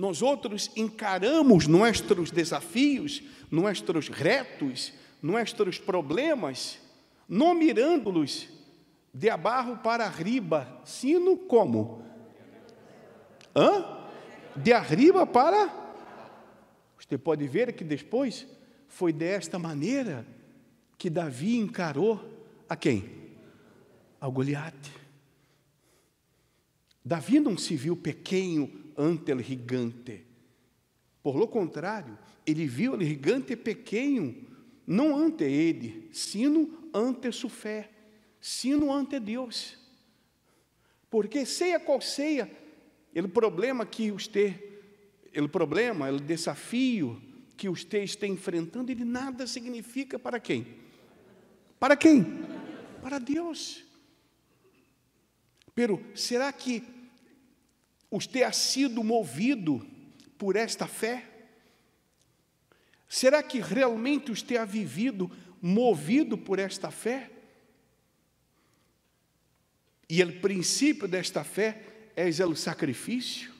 Nós outros encaramos nossos desafios, nossos retos, nossos problemas, não mirando-los de abarro para arriba, sino como? Hã? De arriba para. Você pode ver que depois foi desta maneira que Davi encarou a quem? Ao Goliath. Davi não se viu pequeno ante gigante. Por lo contrário, ele viu o gigante pequeno, não ante ele, sino ante sua fé, sino ante Deus. Porque seja qual seja o problema que você, o problema, o desafio que você está enfrentando, ele nada significa para quem? Para quem? Para Deus. Pero será que os ter sido movido por esta fé? Será que realmente os ter vivido movido por esta fé? E o princípio desta fé é o sacrifício.